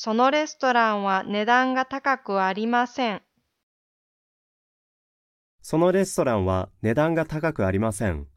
そのレストランは値段が高くありません。そのレストランは値段が高くありません。